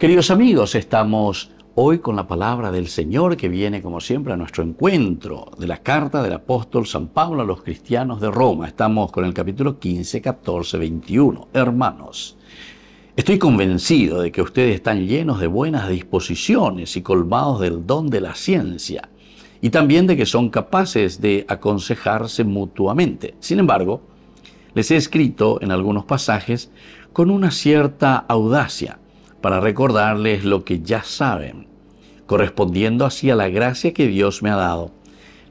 Queridos amigos, estamos hoy con la palabra del Señor que viene como siempre a nuestro encuentro de la carta del apóstol San Pablo a los cristianos de Roma. Estamos con el capítulo 15, 14, 21. Hermanos, estoy convencido de que ustedes están llenos de buenas disposiciones y colmados del don de la ciencia y también de que son capaces de aconsejarse mutuamente. Sin embargo, les he escrito en algunos pasajes con una cierta audacia para recordarles lo que ya saben, correspondiendo así a la gracia que Dios me ha dado,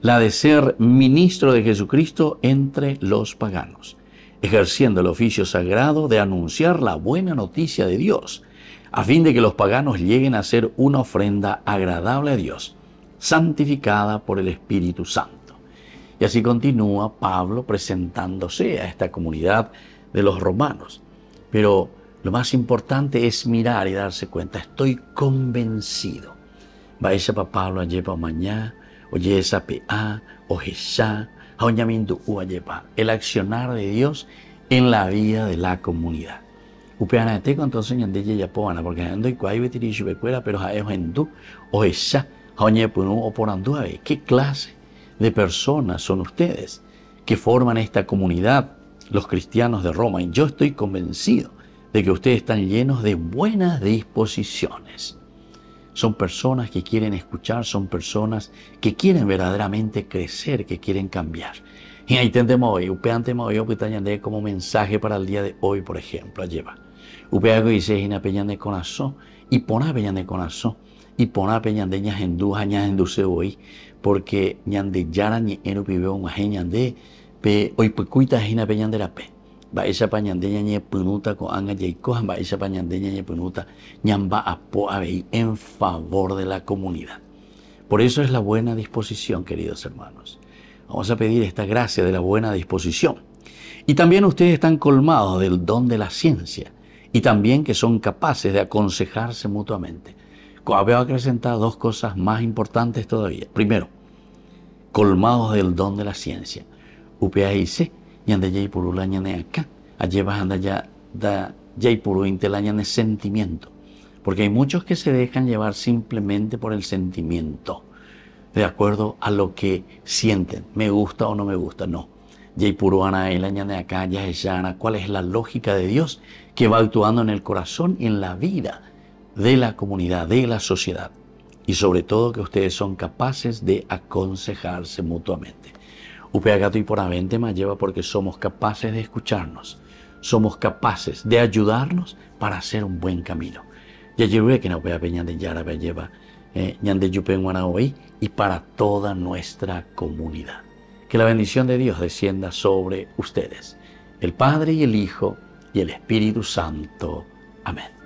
la de ser ministro de Jesucristo entre los paganos, ejerciendo el oficio sagrado de anunciar la buena noticia de Dios, a fin de que los paganos lleguen a ser una ofrenda agradable a Dios, santificada por el Espíritu Santo. Y así continúa Pablo presentándose a esta comunidad de los romanos. Pero lo más importante es mirar y darse cuenta. Estoy convencido. papá lo lleva mañana, oye esa PA, ojesa, u lleva. El accionar de Dios en la vida de la comunidad. Upeana este entonces ñandeye ya poana, porque ando y cuay betirishu becuera, pero jae ojendu, ojesa, jaoñepunu o porandú ¿Qué clase de personas son ustedes que forman esta comunidad, los cristianos de Roma? Y yo estoy convencido de que ustedes están llenos de buenas disposiciones. Son personas que quieren escuchar, son personas que quieren verdaderamente crecer, que quieren cambiar. Y ahí tendemos hoy, upeantemos hoy, como mensaje para el día de hoy, por ejemplo, lleva. que dice, y peña de corazón, y poná peñan de corazón, y poná peñan de ñajendu, se hoy, porque ñan de yara ni eno un de, pe, hoy pues, cuita de la en favor de la comunidad. Por eso es la buena disposición, queridos hermanos. Vamos a pedir esta gracia de la buena disposición. Y también ustedes están colmados del don de la ciencia y también que son capaces de aconsejarse mutuamente. veo acrecentar dos cosas más importantes todavía. Primero, colmados del don de la ciencia. UPAIC yaipuru la acá, anda ya da sentimiento. Porque hay muchos que se dejan llevar simplemente por el sentimiento, de acuerdo a lo que sienten, me gusta o no me gusta, no. jaipuru ana la acá, ya llana, cuál es la lógica de Dios que va actuando en el corazón y en la vida de la comunidad, de la sociedad. Y sobre todo que ustedes son capaces de aconsejarse mutuamente gato y Poravente me lleva porque somos capaces de escucharnos, somos capaces de ayudarnos para hacer un buen camino. Ya llevo que no peña de Yara lleva ñande en y para toda nuestra comunidad. Que la bendición de Dios descienda sobre ustedes, el Padre y el Hijo y el Espíritu Santo. Amén.